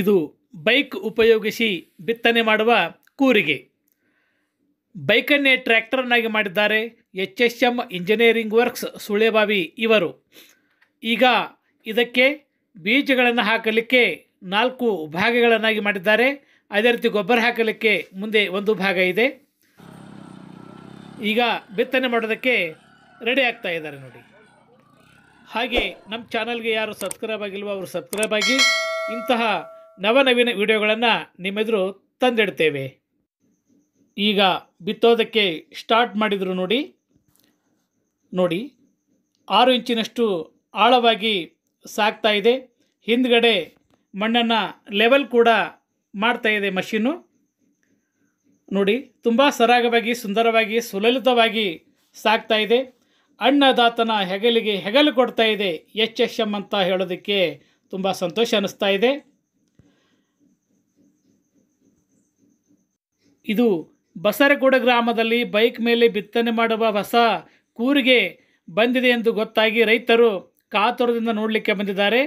ಇದು ಬೈಕ್ ಉಪಯೋಗಿಸಿ ಬಿತ್ತನೆ ಮಾಡುವ ಕೂರಿಗೆ ಬೈಕನ್ನೇ ಟ್ರ್ಯಾಕ್ಟರ್ನಾಗಿ ಮಾಡಿದ್ದಾರೆ H S M engineering works Sulebavi ಇವರು ಈಗ ಇದಕ್ಕೆ ಬೀಜಗಳನ್ನು ಹಾಕಲಿಕ್ಕೆ ನಾಲ್ಕು ಭಾಗಗಳನ್ನಾಗಿ ಮಾಡಿದ್ದಾರೆ ಅದೇ ರೀತಿ ಗೊಬ್ಬರ ಹಾಕಲಿಕ್ಕೆ ಮುಂದೆ ಒಂದು ಭಾಗ ಇದೆ ಈಗ ಬಿತ್ತನೆ ಮಾಡೋದಕ್ಕೆ ರೆಡಿ ಆಗ್ತಾ ಇದ್ದಾರೆ ನೋಡಿ ಹಾಗೆ ನಮ್ಮ ಚಾನಲ್ಗೆ ಯಾರು ಸಬ್ಸ್ಕ್ರೈಬ್ ಆಗಿಲ್ವೋ ಅವರು ಸಬ್ಸ್ಕ್ರೈಬ್ ಆಗಿ ಇಂತಹ ನವನವೀನ ವಿಡಿಯೋಗಳನ್ನು ನಿಮ್ಮೆದುರು ತಂದಿಡ್ತೇವೆ ಈಗ ಬಿತ್ತೋದಕ್ಕೆ ಸ್ಟಾರ್ಟ್ ಮಾಡಿದರು ನೋಡಿ ನೋಡಿ ಆರು ಇಂಚಿನಷ್ಟು ಆಳವಾಗಿ ಸಾಕ್ತಾ ಇದೆ ಹಿಂದ್ಗಡೆ ಮಣ್ಣನ್ನು ಲೆವೆಲ್ ಕೂಡ ಮಾಡ್ತಾ ಇದೆ ಮಷೀನು ನೋಡಿ ತುಂಬ ಸರಾಗವಾಗಿ ಸುಂದರವಾಗಿ ಸುಲಲಿತವಾಗಿ ಸಾಕ್ತಾ ಇದೆ ದಾತನ ಹೆಗಲಿಗೆ ಹೆಗಲು ಕೊಡ್ತಾ ಇದೆ ಎಚ್ ಎಸ್ ಎಮ್ ಅಂತ ಹೇಳೋದಕ್ಕೆ ತುಂಬ ಸಂತೋಷ ಅನ್ನಿಸ್ತಾ ಇದೆ ಇದು ಬಸರಗೂಡ ಗ್ರಾಮದಲ್ಲಿ ಬೈಕ್ ಮೇಲೆ ಬಿತ್ತನೆ ಮಾಡುವ ಹೊಸ ಕೂರಿಗೆ ಬಂದಿದೆ ಎಂದು ಗೊತ್ತಾಗಿ ರೈತರು ಕಾತುರದಿಂದ ನೋಡಲಿಕ್ಕೆ ಬಂದಿದ್ದಾರೆ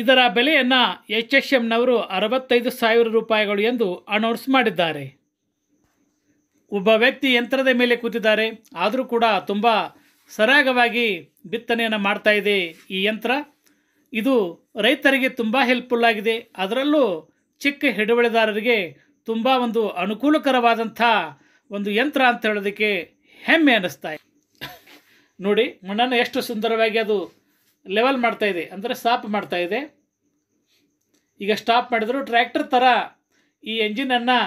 ಇದರ ಬೆಲೆಯನ್ನು ಎಚ್ ಎಸ್ ಎಂನವರು ಅರವತ್ತೈದು ಸಾವಿರ ರೂಪಾಯಿಗಳು ಎಂದು ಅನೌನ್ಸ್ ಮಾಡಿದ್ದಾರೆ ಒಬ್ಬ ವ್ಯಕ್ತಿ ಯಂತ್ರದ ಮೇಲೆ ಕೂತಿದ್ದಾರೆ ಆದರೂ ಕೂಡ ತುಂಬ ಸರಾಗವಾಗಿ ಬಿತ್ತನೆಯನ್ನು ಮಾಡ್ತಾ ಇದೆ ಈ ಯಂತ್ರ ಇದು ರೈತರಿಗೆ ತುಂಬ ಹೆಲ್ಪ್ಫುಲ್ ಆಗಿದೆ ಅದರಲ್ಲೂ ಚಿಕ್ಕ ಹಿಡುವಳಿದಾರರಿಗೆ ತುಂಬ ಒಂದು ಅನುಕೂಲಕರವಾದಂಥ ಒಂದು ಯಂತ್ರ ಅಂತ ಹೇಳೋದಕ್ಕೆ ಹೆಮ್ಮೆ ಅನ್ನಿಸ್ತಾ ಇದೆ ನೋಡಿ ಮಣ್ಣನ್ನು ಎಷ್ಟು ಸುಂದರವಾಗಿ ಅದು ಲೆವೆಲ್ ಮಾಡ್ತಾ ಇದೆ ಅಂದರೆ ಸ್ಟಾಪ್ ಮಾಡ್ತಾ ಇದೆ ಈಗ ಸ್ಟಾಪ್ ಮಾಡಿದ್ರು ಟ್ರ್ಯಾಕ್ಟರ್ ಥರ ಈ ಎಂಜಿನನ್ನು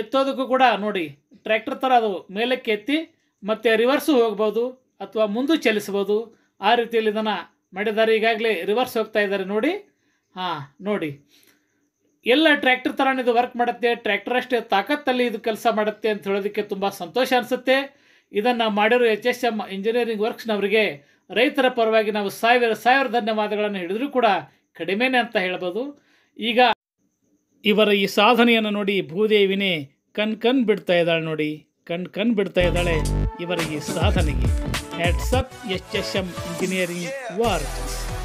ಎತ್ತೋದಕ್ಕೂ ಕೂಡ ನೋಡಿ ಟ್ರ್ಯಾಕ್ಟರ್ ಥರ ಅದು ಮೇಲಕ್ಕೆ ಎತ್ತಿ ಮತ್ತೆ ರಿವರ್ಸು ಹೋಗ್ಬೋದು ಅಥವಾ ಮುಂದೆ ಚಲಿಸ್ಬೋದು ಆ ರೀತಿಯಲ್ಲಿ ಇದನ್ನು ಮಾಡಿದ್ದಾರೆ ಈಗಾಗಲೇ ರಿವರ್ಸ್ ಹೋಗ್ತಾ ಇದ್ದಾರೆ ನೋಡಿ ಹಾಂ ನೋಡಿ ಎಲ್ಲ ಟ್ರ್ಯಾಕ್ಟರ್ ಥರ ಇದು ವರ್ಕ್ ಮಾಡುತ್ತೆ ಟ್ರ್ಯಾಕ್ಟರ್ ಅಷ್ಟೇ ತಾಕತ್ತಲ್ಲಿ ಇದು ಕೆಲಸ ಮಾಡುತ್ತೆ ಅಂತ ಹೇಳೋದಕ್ಕೆ ತುಂಬ ಸಂತೋಷ ಅನಿಸುತ್ತೆ ಇದನ್ನು ಮಾಡಿರೋ ಎಚ್ ಎಸ್ ಎಮ್ ಇಂಜಿನಿಯರಿಂಗ್ ವರ್ಕ್ಸ್ನವರಿಗೆ ರೈತರ ಪರವಾಗಿ ನಾವು ಸಾವಿರ ಸಾವಿರ ಧನ್ಯವಾದಗಳನ್ನು ಹಿಡಿದ್ರೂ ಕೂಡ ಕಡಿಮೆನೆ ಅಂತ ಹೇಳ್ಬೋದು ಈಗ ಇವರ ಈ ಸಾಧನೆಯನ್ನು ನೋಡಿ ಭೂದೇವಿನೇ ಕಣ್ ಕಣ್ ಬಿಡ್ತಾ ಇದ್ದಾಳೆ ನೋಡಿ ಕಣ್ ಕಣ್ ಬಿಡ್ತಾ ಇದ್ದಾಳೆ ಇವರ ಈ ಸಾಧನೆಗೆ hats off H S M engineering works